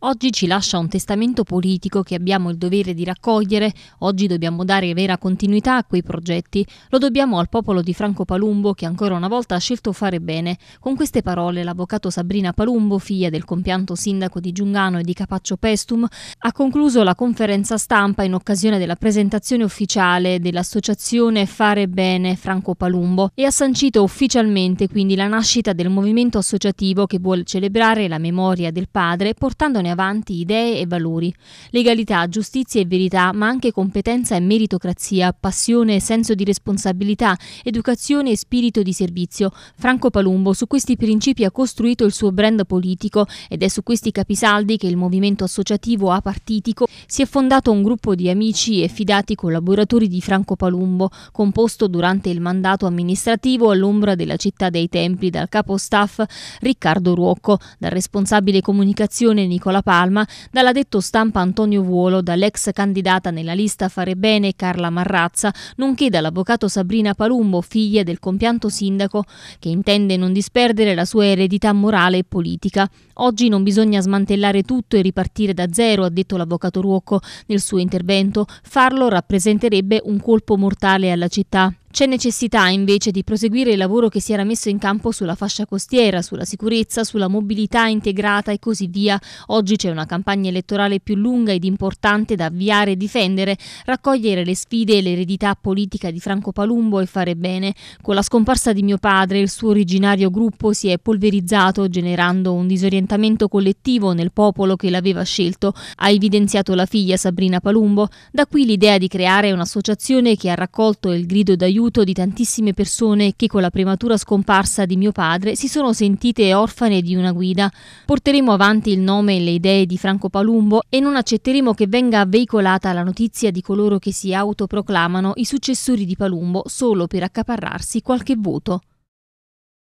Oggi ci lascia un testamento politico che abbiamo il dovere di raccogliere, oggi dobbiamo dare vera continuità a quei progetti, lo dobbiamo al popolo di Franco Palumbo che ancora una volta ha scelto fare bene. Con queste parole l'avvocato Sabrina Palumbo, figlia del compianto sindaco di Giungano e di Capaccio Pestum, ha concluso la conferenza stampa in occasione della presentazione ufficiale dell'associazione Fare Bene Franco Palumbo e ha sancito ufficialmente quindi la nascita del movimento associativo che vuole celebrare la memoria del padre portandone portandone avanti idee e valori. Legalità, giustizia e verità, ma anche competenza e meritocrazia, passione senso di responsabilità, educazione e spirito di servizio. Franco Palumbo su questi principi ha costruito il suo brand politico ed è su questi capisaldi che il movimento associativo apartitico si è fondato un gruppo di amici e fidati collaboratori di Franco Palumbo, composto durante il mandato amministrativo all'ombra della città dei templi dal capo staff Riccardo Ruocco, dal responsabile comunicazione Nicola la Palma, detto stampa Antonio Vuolo, dall'ex candidata nella lista Fare Bene Carla Marrazza, nonché dall'avvocato Sabrina Palumbo, figlia del compianto sindaco, che intende non disperdere la sua eredità morale e politica. Oggi non bisogna smantellare tutto e ripartire da zero, ha detto l'avvocato Ruocco nel suo intervento. Farlo rappresenterebbe un colpo mortale alla città. C'è necessità invece di proseguire il lavoro che si era messo in campo sulla fascia costiera, sulla sicurezza, sulla mobilità integrata e così via. Oggi c'è una campagna elettorale più lunga ed importante da avviare e difendere, raccogliere le sfide e l'eredità politica di Franco Palumbo e fare bene. Con la scomparsa di mio padre il suo originario gruppo si è polverizzato generando un disorientamento collettivo nel popolo che l'aveva scelto, ha evidenziato la figlia Sabrina Palumbo. Da qui l'idea di creare un'associazione che ha raccolto il grido d'aiuto aiuto di tantissime persone che con la prematura scomparsa di mio padre si sono sentite orfane di una guida. Porteremo avanti il nome e le idee di Franco Palumbo e non accetteremo che venga veicolata la notizia di coloro che si autoproclamano i successori di Palumbo solo per accaparrarsi qualche voto.